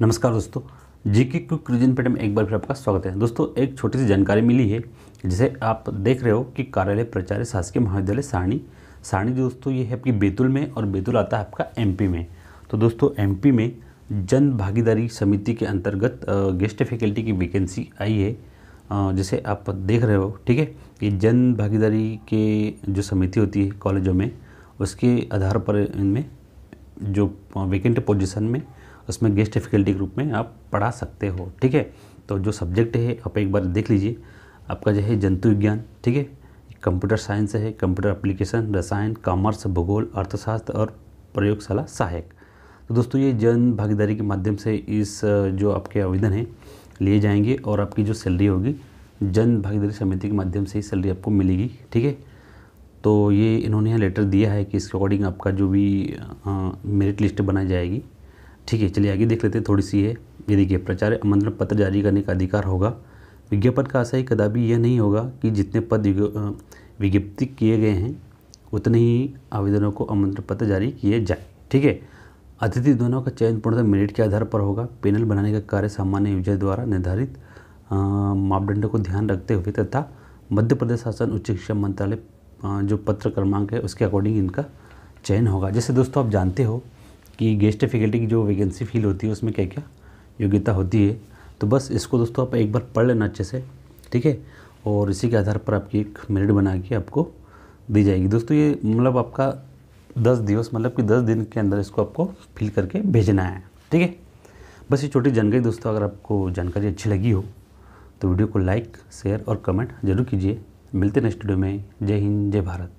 नमस्कार दोस्तों जी के क्विक रिजन पेट में एक बार फिर आपका स्वागत है दोस्तों एक छोटी सी जानकारी मिली है जिसे आप देख रहे हो कि कार्यालय प्रचार्य शासकीय महाविद्यालय सारणी सारणी दोस्तों ये है आपकी बैतूल में और बैतूल आता है आपका एमपी में तो दोस्तों एमपी में जन भागीदारी समिति के अंतर्गत गेस्ट फैकल्टी की वैकेंसी आई है जिसे आप देख रहे हो ठीक है कि जन भागीदारी के जो समिति होती है कॉलेजों में उसके आधार पर इनमें जो वैकेंट पोजिशन में उसमें गेस्ट डिफ़िकल्टी के रूप में आप पढ़ा सकते हो ठीक है तो जो सब्जेक्ट है आप एक बार देख लीजिए आपका जो है जंतु विज्ञान ठीक है कंप्यूटर साइंस है कंप्यूटर एप्लीकेशन रसायन कॉमर्स भूगोल अर्थशास्त्र और प्रयोगशाला सहायक तो दोस्तों ये जन भागीदारी के माध्यम से इस जो आपके आवेदन है लिए जाएंगे और आपकी जो सैलरी होगी जन भागीदारी समिति के माध्यम से ही सैलरी आपको मिलेगी ठीक है तो ये इन्होंने यहाँ लेटर दिया है कि इसके अकॉर्डिंग आपका जो भी मेरिट लिस्ट बनाई जाएगी ठीक है चलिए आगे देख लेते हैं थोड़ी सी है ये देखिए प्रचार आमंत्रण पत्र जारी करने का अधिकार होगा विज्ञापन का आशय कदापि यह नहीं होगा कि जितने पद विज्ञप्ति किए गए हैं उतने ही आवेदनों को आमंत्रण पत्र जारी किए जाए ठीक है अतिथि दोनों का चयन पूर्णतः मेरिट के आधार पर होगा पैनल बनाने का कार्य सामान्य विजय द्वारा निर्धारित मापदंडों को ध्यान रखते हुए तथा मध्य प्रदेश शासन उच्च शिक्षा मंत्रालय जो पत्र क्रमांक है उसके अकॉर्डिंग इनका चयन होगा जैसे दोस्तों आप जानते हो कि गेस्ट फैकल्टी की जो वैकेंसी फील होती है उसमें क्या क्या योग्यता होती है तो बस इसको दोस्तों आप एक बार पढ़ लेना अच्छे से ठीक है और इसी के आधार पर आपकी एक मेरिट बना के आपको दी जाएगी दोस्तों ये मतलब आपका दस दिवस मतलब कि दस दिन के अंदर इसको आपको फिल करके भेजना है ठीक है बस ये छोटी जानकारी दोस्तों अगर आपको जानकारी अच्छी लगी हो तो वीडियो को लाइक शेयर और कमेंट जरूर कीजिए मिलते नेक्स्ट वीडियो में जय हिंद जय भारत